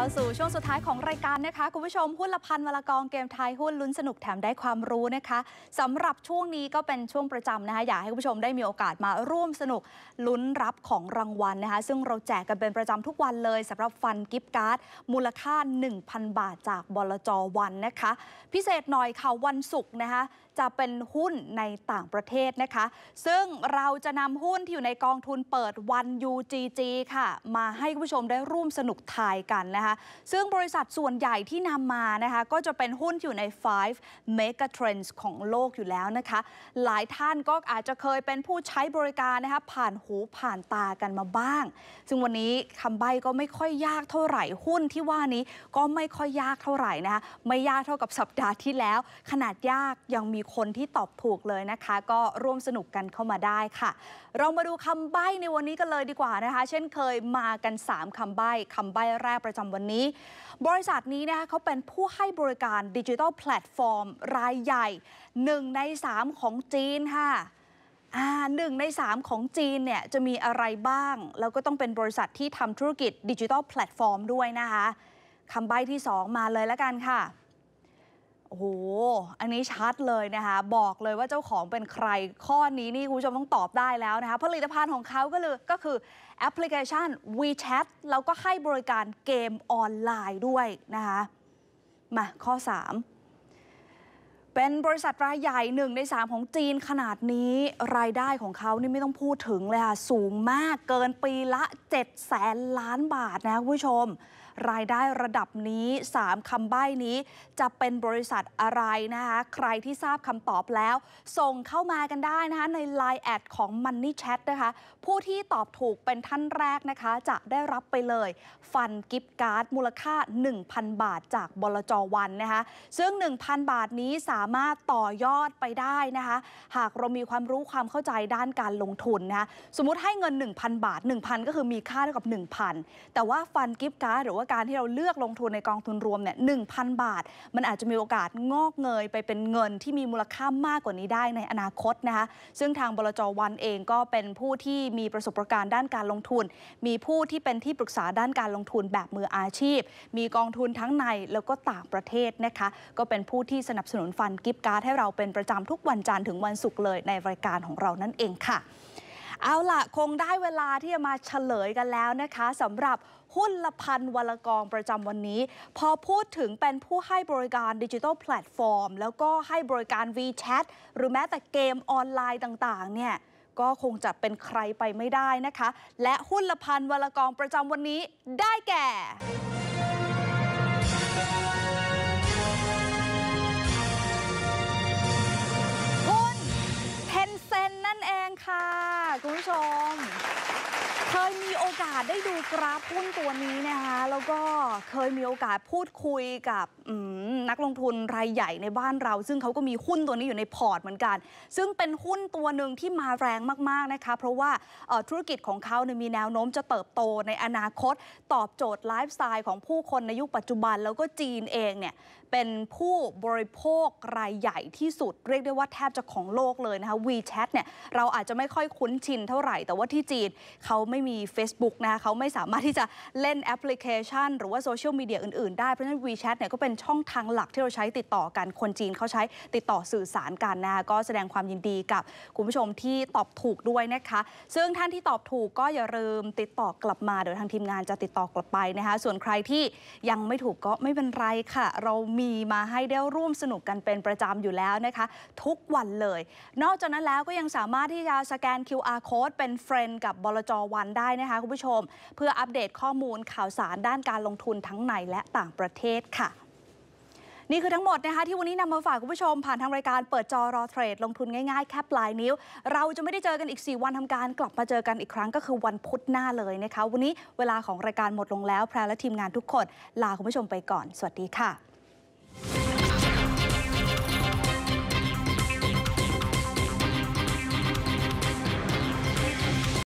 ข้าสู่ช่วงสุดท้ายของรายการนะคะคุณผู้ชม หุ้นละพันวลากองเกมไทยหุ้นลุ้นสนุกแถมได้ความรู้นะคะ สำหรับช่วงนี้ก็เป็นช่วงประจำนะคะ อยากให้คุณผู้ชมได้มีโอกาสมาร่วมสนุกลุ้นรับของรางวัลนะคะ ซึ่งเราแจกกันเป็นประจำทุกวันเลย สำหรับฟันกิฟต์การ์ดมูลค่า 1,000 บาทจากบลจวันนะคะ พิเศษหน่อยค่ะวันศุกร์นะคะจะเป็นหุ้นในต่างประเทศนะคะ ซึ่งเราจะนำหุ้นที่อยู่ในกองทุนเปิดวัน UGG ค่ะ มาให้ผู้ชมได้ร่วมสนุกทายกันนะคะ ซึ่งบริษัทส่วนใหญ่ที่นำมานะคะก็จะเป็นหุ้นที่อยู่ใน 5 mega trends ของโลกอยู่แล้วนะคะ หลายท่านก็อาจจะเคยเป็นผู้ใช้บริการนะคะผ่านหูผ่านตากันมาบ้าง ซึ่งวันนี้คำใบ้ก็ไม่ค่อยยากเท่าไหร่หุ้นที่ว่านี้ก็ไม่ค่อยยากเท่าไหร่นะคะไม่ยากเท่ากับสัปดาห์ที่แล้ว ขนาดยากยังมีคนที่ตอบถูกเลยนะคะ ก็ร่วมสนุกกันเข้ามาได้ค่ะ เรามาดูคำใบ้ในวันนี้กันเลยดีกว่านะคะ เช่นเคยมากัน 3 คำใบ้คำใบ้แรกประจำวันนี้ บริษัทนี้นะคะเขาเป็นผู้ให้บริการดิจิทัลแพลตฟอร์มรายใหญ่ 1 ใน 3 ของจีนค่ะหนึ่งใน 3 ของจีนเนี่ย จะมีอะไรบ้าง แล้วก็ต้องเป็นบริษัทที่ทำธุรกิจดิจิทัลแพลตฟอร์มด้วยนะคะคำใบ้ที่ 2 มาเลยละกันค่ะโอ้โห อันนี้ชัดเลยนะคะ บอกเลยว่าเจ้าของเป็นใคร ข้อนี้นี่คุณผู้ชมต้องตอบได้แล้วนะคะผลิตภัณฑ์ของเขาก็เลยก็คือแอปพลิเคชัน WeChat แล้วก็ให้บริการเกมออนไลน์ด้วยนะคะ มาข้อ 3เป็นบริษัทรายใหญ่หนึ่งในสามของจีนขนาดนี้ รายได้ของเขานี่ไม่ต้องพูดถึงเลยค่ะสูงมากเกินปีละ7แสนล้านบาทนะคุณผู้ชม รายได้ระดับนี้ 3คำใบ้นี้ จะเป็นบริษัทอะไรนะคะใครที่ทราบคำตอบแล้ว ส่งเข้ามากันได้นะคะใน l ล n e แอดของ Money Chat นะคะผู้ที่ตอบถูกเป็นท่านแรกนะคะ จะได้รับไปเลย ฟันกิฟต์การ์ด มูลค่า 1,000 บาทจากบลจวันนะคะซึ่ง 1,000 บาทนี้สามามารถต่อยอดไปได้นะคะ หากเรามีความรู้ความเข้าใจด้านการลงทุนนะะสมมติให้เงิน 1,000 บาท 1,000 ก็คือมีค่าเท่ากับ 1,000 แต่ว่าฟันกิฟต์การ์ดหรือว่าการที่เราเลือกลงทุนในกองทุนรวมเนี่ยหนึ่บาท มันอาจจะมีโอกาสงอกเงยไปเป็นเงินที่มีมูลค่ามากกว่านี้ได้ในอนาคตนะคะ ซึ่งทางบลจวันเองก็เป็นผู้ที่มีประสบการณ์ด้านการลงทุน มีผู้ที่เป็นที่ปรึกษาด้านการลงทุนแบบมืออาชีพ มีกองทุนทั้งในแล้วก็ต่างประเทศนะคะ ก็เป็นผู้ที่สนับสนุนฟันันกิฟต์การ์ดให้เราเป็นประจำทุกวันจันทร์ถึงวันศุกร์เลยในรายการของเรานั่นเองค่ะ เอาล่ะ คงได้เวลาที่จะมาเฉลยกันแล้วนะคะสำหรับหุ้นละพันวลกองประจำวันนี้ พอพูดถึงเป็นผู้ให้บริการดิจิทัลแพลตฟอร์มแล้วก็ให้บริการ v c h a t หรือแม้แต่เกมออนไลน์ต่างๆเนี่ยก็คงจะเป็นใครไปไม่ได้นะคะ และหุ้นละพันวลกองประจำวันนี้ได้แก่ยมีโอกาสได้ดูกราฟหุ้นตัวนี้นะคะแล้วก็เคยมีโอกาสพูดคุยกับนักลงทุนรายใหญ่ในบ้านเรา ซึ่งเขาก็มีหุ้นตัวนี้อยู่ในพอร์ตเหมือนกัน ซึ่งเป็นหุ้นตัวหนึ่งที่มาแรงมากๆนะคะเพราะว่าธุรกิจของเขาเนี่ยมีแนวโน้มจะเติบโตในอนาคต ตอบโจทย์ไลฟ์สไตล์ของผู้คนในยุคปัจจุบันแล้วก็จีนเองเนี่ยเป็นผู้บริโภค รายใหญ่ที่สุด เรียกได้ว่าแทบจะของโลกเลยนะคะ WeChat เนี่ยเราอาจจะไม่ค่อยคุ้นชินเท่าไหร่แต่ว่าที่จีนเขาไม่มี Facebook นะคะเขาไม่สามารถที่จะเล่นแอปพลิเคชัน หรือว่าโซเชียลมีเดียอื่นๆได้เพราะฉะนั้น WeChat เนี่ยก็เป็นช่องทางหลักที่เราใช้ติดต่อกัน คนจีนเขาใช้ติดต่อสื่อสารกันนะคะก็แสดงความยินดีกับคุณผู้ชมที่ตอบถูกด้วยนะคะ ซึ่งท่านที่ตอบถูกก็อย่าลืมติดต่อกลับมา เดี๋ยวทางทีมงานจะติดต่อกลับไปนะคะ ส่วนใครที่ยังไม่ถูกก็ไม่เป็นไรค่ะ เรามีมาให้ได้ร่วมสนุกกันเป็นประจำอยู่แล้วนะคะ ทุกวันเลย นอกจากนั้นแล้วก็ยังสามารถที่จะสแกน QR code เป็นเฟรนด์กับบลจวันได้นะคะ คุณผู้ชม เพื่ออัปเดตข้อมูลข่าวสารด้านการลงทุนทั้งในและต่างประเทศค่ะนี่คือทั้งหมดนะคะที่วันนี้นำมาฝากคุณผู้ชมผ่านทางรายการเปิดจอรอเทรดลงทุนง่ายๆ แค่ปลายนิ้ว เราจะไม่ได้เจอกันอีก 4 วันทำการกลับมาเจอกันอีกครั้งก็คือวันพุธหน้าเลยนะคะวันนี้เวลาของรายการหมดลงแล้วแพรและทีมงานทุกคน ลาคุณผู้ชมไปก่อนสวัสดีค่ะ